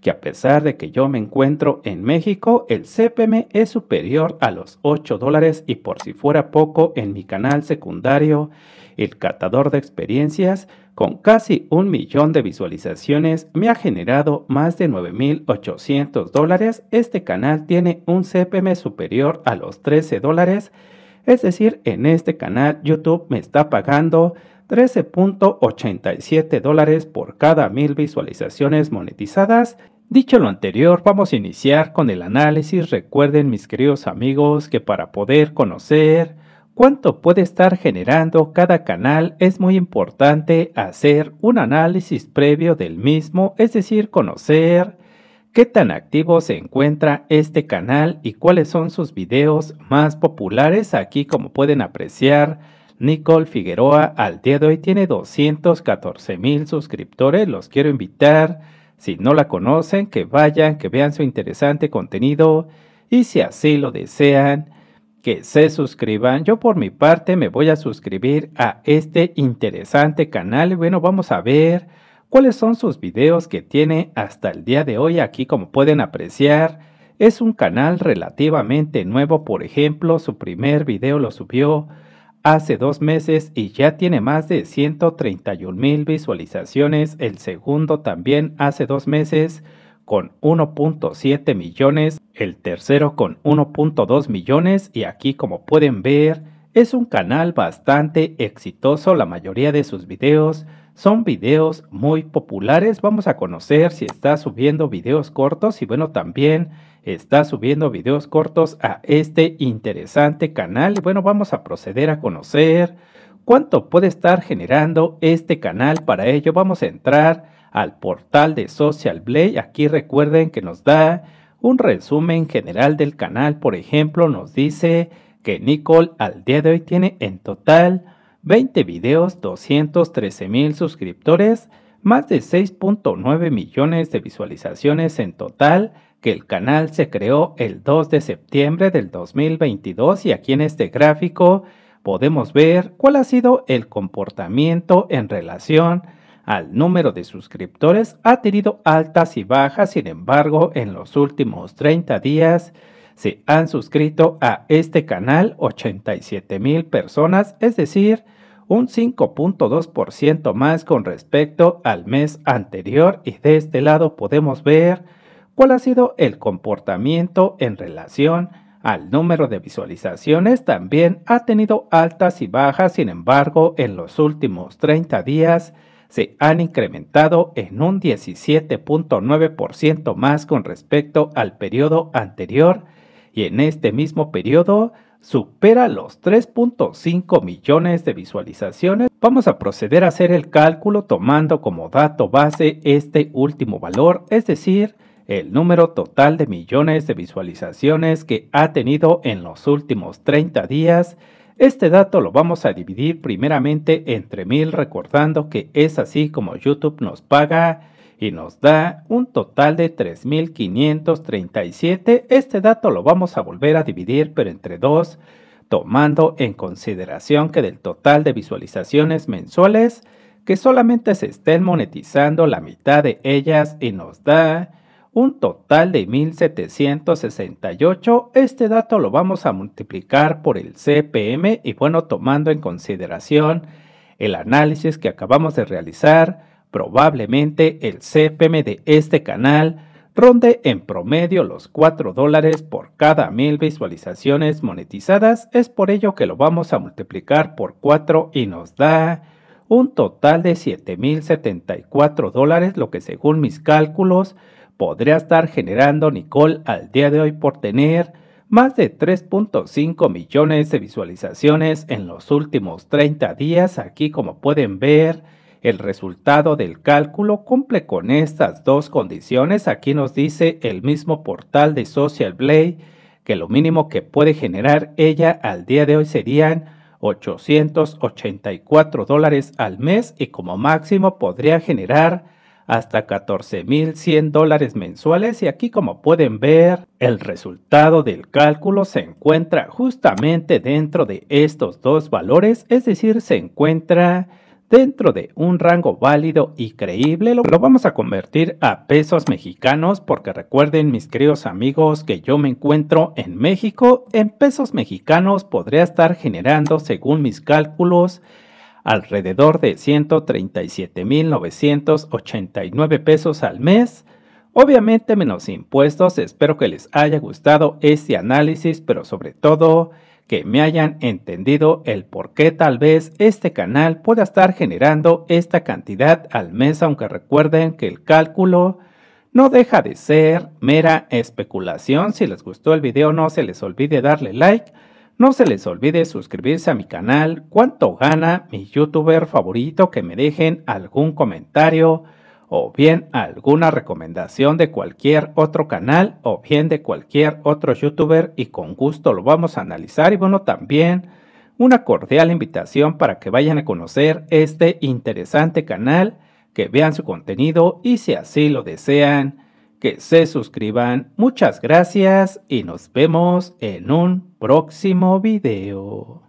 que a pesar de que yo me encuentro en México, el CPM es superior a los 8 dólares y por si fuera poco, en mi canal secundario, El Catador de Experiencias, con casi un millón de visualizaciones, me ha generado más de 9.800 dólares. Este canal tiene un CPM superior a los 13 dólares. Es decir, en este canal YouTube me está pagando 13.87 dólares por cada mil visualizaciones monetizadas. Dicho lo anterior, vamos a iniciar con el análisis. Recuerden mis queridos amigos que para poder conocer cuánto puede estar generando cada canal es muy importante hacer un análisis previo del mismo, es decir, conocer qué tan activo se encuentra este canal y cuáles son sus videos más populares. Aquí como pueden apreciar, Nicole Figueroa al día de hoy tiene 214 mil suscriptores. Los quiero invitar, si no la conocen, que vayan, que vean su interesante contenido y si así lo desean, que se suscriban. Yo por mi parte me voy a suscribir a este interesante canal. Bueno, vamos a ver cuáles son sus videos que tiene hasta el día de hoy aquí como pueden apreciar. Es un canal relativamente nuevo, por ejemplo, su primer video lo subió hace dos meses y ya tiene más de 131 mil visualizaciones. El segundo también hace dos meses con 1.7 millones, el tercero con 1.2 millones y aquí como pueden ver es un canal bastante exitoso, la mayoría de sus videos son videos muy populares, vamos a conocer si está subiendo videos cortos y bueno también está subiendo videos cortos a este interesante canal. bueno, vamos a proceder a conocer cuánto puede estar generando este canal. Para ello vamos a entrar al portal de Social Blade. Aquí recuerden que nos da un resumen general del canal. Por ejemplo, nos dice que Nicole al día de hoy tiene en total 20 videos, 213 mil suscriptores, más de 6.9 millones de visualizaciones en total, que el canal se creó el 2 de septiembre del 2022 y aquí en este gráfico podemos ver cuál ha sido el comportamiento en relación al número de suscriptores. Ha tenido altas y bajas, sin embargo, en los últimos 30 días se han suscrito a este canal 87 mil personas, es decir, un 5.2% más con respecto al mes anterior y de este lado podemos ver cuál ha sido el comportamiento en relación al número de visualizaciones, también ha tenido altas y bajas, sin embargo, en los últimos 30 días se han incrementado en un 17.9% más con respecto al periodo anterior y en este mismo periodo supera los 3.5 millones de visualizaciones. Vamos a proceder a hacer el cálculo tomando como dato base este último valor, es decir, el número total de millones de visualizaciones que ha tenido en los últimos 30 días. Este dato lo vamos a dividir primeramente entre mil recordando que es así como YouTube nos paga y nos da un total de 3.537. Este dato lo vamos a volver a dividir pero entre dos tomando en consideración que del total de visualizaciones mensuales, que solamente se estén monetizando la mitad de ellas y nos da un total de 1768. Este dato lo vamos a multiplicar por el CPM y bueno, tomando en consideración el análisis que acabamos de realizar, probablemente el CPM de este canal ronde en promedio los 4 dólares por cada mil visualizaciones monetizadas. Es por ello que lo vamos a multiplicar por 4 y nos da un total de 7.074 dólares, lo que según mis cálculos podría estar generando Nicole al día de hoy por tener más de 3.5 millones de visualizaciones en los últimos 30 días. Aquí como pueden ver, el resultado del cálculo cumple con estas dos condiciones. Aquí nos dice el mismo portal de Social Blade que lo mínimo que puede generar ella al día de hoy serían 884 dólares al mes y como máximo podría generar hasta 14.100 dólares mensuales y aquí como pueden ver el resultado del cálculo se encuentra justamente dentro de estos dos valores, es decir, se encuentra dentro de un rango válido y creíble, lo, vamos a convertir a pesos mexicanos porque recuerden mis queridos amigos que yo me encuentro en México, en pesos mexicanos podría estar generando según mis cálculos alrededor de 137.989 pesos al mes, obviamente menos impuestos. Espero que les haya gustado este análisis, pero sobre todo que me hayan entendido el por qué tal vez este canal pueda estar generando esta cantidad al mes, aunque recuerden que el cálculo no deja de ser mera especulación. Si les gustó el video no se les olvide darle like no se les olvide suscribirse a mi canal, cuánto gana mi youtuber favorito, que me dejen algún comentario o bien alguna recomendación de cualquier otro canal o bien de cualquier otro youtuber y con gusto lo vamos a analizar y bueno también una cordial invitación para que vayan a conocer este interesante canal, que vean su contenido y si así lo desean, que se suscriban. Muchas gracias y nos vemos en un próximo video.